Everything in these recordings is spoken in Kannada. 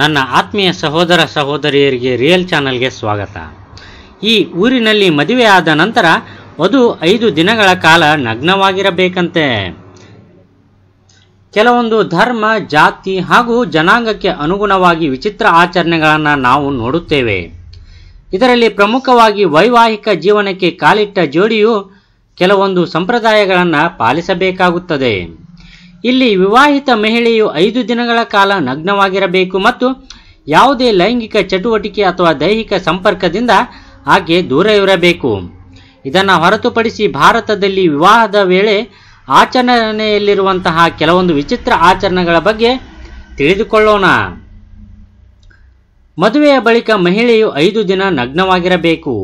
ನನ್ನ ಆತ್ಮೀಯ ಸಹೋದರ ಸಹೋದರಿಯರಿಗೆ ರಿಯಲ್ ಚಾನಲ್ಗೆ ಸ್ವಾಗತ ಈ ಊರಿನಲ್ಲಿ ಮದುವೆಯಾದ ನಂತರ ಅದು ಐದು ದಿನಗಳ ಕಾಲ ನಗ್ನವಾಗಿರಬೇಕಂತೆ ಕೆಲವೊಂದು ಧರ್ಮ ಜಾತಿ ಹಾಗೂ ಜನಾಂಗಕ್ಕೆ ಅನುಗುಣವಾಗಿ ವಿಚಿತ್ರ ಆಚರಣೆಗಳನ್ನು ನಾವು ನೋಡುತ್ತೇವೆ ಇದರಲ್ಲಿ ಪ್ರಮುಖವಾಗಿ ವೈವಾಹಿಕ ಜೀವನಕ್ಕೆ ಕಾಲಿಟ್ಟ ಜೋಡಿಯು ಕೆಲವೊಂದು ಸಂಪ್ರದಾಯಗಳನ್ನು ಪಾಲಿಸಬೇಕಾಗುತ್ತದೆ ಇಲ್ಲಿ ವಿವಾಹಿತ ಮಹಿಳೆಯು ಐದು ದಿನಗಳ ಕಾಲ ನಗ್ನವಾಗಿರಬೇಕು ಮತ್ತು ಯಾವುದೇ ಲೈಂಗಿಕ ಚಟುವಟಿಕೆ ಅಥವಾ ದೈಹಿಕ ಸಂಪರ್ಕದಿಂದ ಆಕೆ ದೂರ ಇರಬೇಕು ಇದನ್ನು ಹೊರತುಪಡಿಸಿ ಭಾರತದಲ್ಲಿ ವಿವಾಹದ ವೇಳೆ ಆಚರಣೆಯಲ್ಲಿರುವಂತಹ ಕೆಲವೊಂದು ವಿಚಿತ್ರ ಆಚರಣೆಗಳ ಬಗ್ಗೆ ತಿಳಿದುಕೊಳ್ಳೋಣ ಮದುವೆಯ ಬಳಿಕ ಮಹಿಳೆಯು ಐದು ದಿನ ನಗ್ನವಾಗಿರಬೇಕು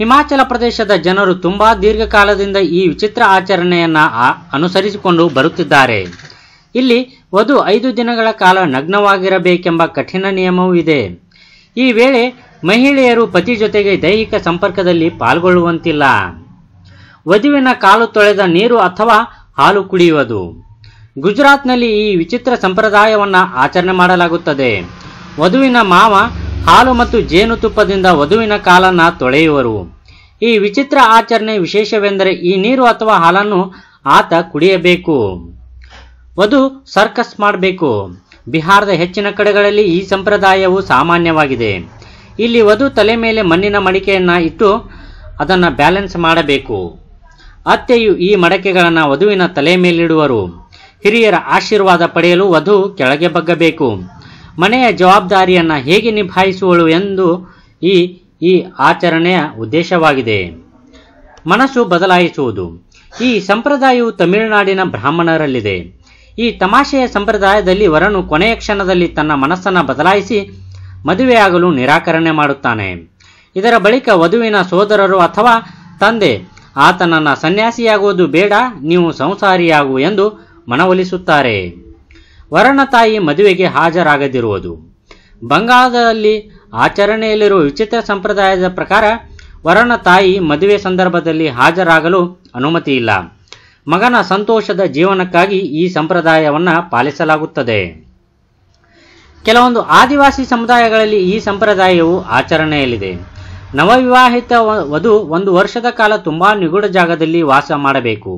ಹಿಮಾಚಲ ಪ್ರದೇಶದ ಜನರು ತುಂಬಾ ದೀರ್ಘಕಾಲದಿಂದ ಈ ವಿಚಿತ್ರ ಆಚರಣೆಯನ್ನ ಅನುಸರಿಸಿಕೊಂಡು ಬರುತ್ತಿದ್ದಾರೆ ಇಲ್ಲಿ ವಧು ಐದು ದಿನಗಳ ಕಾಲ ನಗ್ನವಾಗಿರಬೇಕೆಂಬ ಕಠಿಣ ನಿಯಮವೂ ಇದೆ ಈ ವೇಳೆ ಮಹಿಳೆಯರು ಪತಿ ಜೊತೆಗೆ ದೈಹಿಕ ಸಂಪರ್ಕದಲ್ಲಿ ಪಾಲ್ಗೊಳ್ಳುವಂತಿಲ್ಲ ವಧುವಿನ ಕಾಲು ತೊಳೆದ ನೀರು ಅಥವಾ ಹಾಲು ಕುಡಿಯುವುದು ಗುಜರಾತ್ನಲ್ಲಿ ಈ ವಿಚಿತ್ರ ಸಂಪ್ರದಾಯವನ್ನು ಆಚರಣೆ ಮಾಡಲಾಗುತ್ತದೆ ವಧುವಿನ ಮಾವ ಹಾಲು ಮತ್ತು ಜೇನುತುಪ್ಪದಿಂದ ವಧುವಿನ ಕಾಲನ್ನು ತೊಳೆಯುವರು ಈ ವಿಚಿತ್ರ ಆಚರಣೆ ವಿಶೇಷವೆಂದರೆ ಈ ನೀರು ಅಥವಾ ಹಾಲನ್ನು ಆತ ಕುಡಿಯಬೇಕು ವಧು ಸರ್ಕಸ್ ಮಾಡಬೇಕು ಬಿಹಾರದ ಹೆಚ್ಚಿನ ಕಡೆಗಳಲ್ಲಿ ಈ ಸಂಪ್ರದಾಯವು ಸಾಮಾನ್ಯವಾಗಿದೆ ಇಲ್ಲಿ ವಧು ತಲೆ ಮೇಲೆ ಮಣ್ಣಿನ ಮಡಿಕೆಯನ್ನು ಇಟ್ಟು ಅದನ್ನು ಬ್ಯಾಲೆನ್ಸ್ ಮಾಡಬೇಕು ಅತ್ತೆಯು ಈ ಮಡಕೆಗಳನ್ನು ವಧುವಿನ ತಲೆ ಮೇಲಿಡುವರು ಹಿರಿಯರ ಆಶೀರ್ವಾದ ಪಡೆಯಲು ವಧು ಕೆಳಗೆ ಬಗ್ಗಬೇಕು ಮನೆಯ ಜವಾಬ್ದಾರಿಯನ್ನು ಹೇಗೆ ನಿಭಾಯಿಸುವಳು ಎಂದು ಈ ಈ ಆಚರಣೆಯ ಉದ್ದೇಶವಾಗಿದೆ ಮನಸ್ಸು ಬದಲಾಯಿಸುವುದು ಈ ಸಂಪ್ರದಾಯವು ತಮಿಳುನಾಡಿನ ಬ್ರಾಹ್ಮಣರಲ್ಲಿದೆ ಈ ತಮಾಷೆಯ ಸಂಪ್ರದಾಯದಲ್ಲಿ ವರನು ಕೊನೆಯ ಕ್ಷಣದಲ್ಲಿ ತನ್ನ ಮನಸ್ಸನ್ನು ಬದಲಾಯಿಸಿ ಮದುವೆಯಾಗಲು ನಿರಾಕರಣೆ ಮಾಡುತ್ತಾನೆ ಇದರ ಬಳಿಕ ವಧುವಿನ ಸೋದರರು ಅಥವಾ ತಂದೆ ಆತನನ್ನು ಸನ್ಯಾಸಿಯಾಗುವುದು ಬೇಡ ನೀವು ಸಂಸಾರಿಯಾಗು ಎಂದು ಮನವೊಲಿಸುತ್ತಾರೆ ವರನ ತಾಯಿ ಮದುವೆಗೆ ಹಾಜರಾಗದಿರುವುದು ಬಂಗಾಳದಲ್ಲಿ ಆಚರಣೆಯಲ್ಲಿರುವ ವಿಚಿತ್ರ ಸಂಪ್ರದಾಯದ ಪ್ರಕಾರ ವರನ ತಾಯಿ ಮದುವೆ ಸಂದರ್ಭದಲ್ಲಿ ಹಾಜರಾಗಲು ಅನುಮತಿ ಇಲ್ಲ ಮಗನ ಸಂತೋಷದ ಜೀವನಕ್ಕಾಗಿ ಈ ಸಂಪ್ರದಾಯವನ್ನು ಪಾಲಿಸಲಾಗುತ್ತದೆ ಕೆಲವೊಂದು ಆದಿವಾಸಿ ಸಮುದಾಯಗಳಲ್ಲಿ ಈ ಸಂಪ್ರದಾಯವು ಆಚರಣೆಯಲ್ಲಿದೆ ನವವಿವಾಹಿತ ವಧು ಒಂದು ವರ್ಷದ ಕಾಲ ತುಂಬಾ ನಿಗೂಢ ಜಾಗದಲ್ಲಿ ವಾಸ ಮಾಡಬೇಕು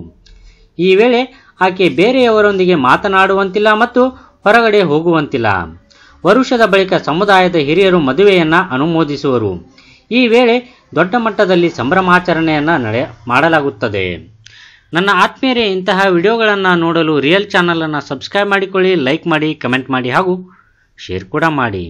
ಈ ವೇಳೆ ಆಕೆ ಬೇರೆಯವರೊಂದಿಗೆ ಮಾತನಾಡುವಂತಿಲ್ಲ ಮತ್ತು ಹೊರಗಡೆ ಹೋಗುವಂತಿಲ್ಲ ವರುಷದ ಬಳಿಕ ಸಮುದಾಯದ ಹಿರಿಯರು ಮದುವೆಯನ್ನು ಅನುಮೋದಿಸುವರು ಈ ವೇಳೆ ದೊಡ್ಡ ಮಟ್ಟದಲ್ಲಿ ಸಂಭ್ರಮಾಚರಣೆಯನ್ನು ನಡೆ ಮಾಡಲಾಗುತ್ತದೆ ನನ್ನ ಆತ್ಮೀಯರೇ ಇಂತಹ ವಿಡಿಯೋಗಳನ್ನು ನೋಡಲು ರಿಯಲ್ ಚಾನಲನ್ನು ಸಬ್ಸ್ಕ್ರೈಬ್ ಮಾಡಿಕೊಳ್ಳಿ ಲೈಕ್ ಮಾಡಿ ಕಮೆಂಟ್ ಮಾಡಿ ಹಾಗೂ ಶೇರ್ ಕೂಡ ಮಾಡಿ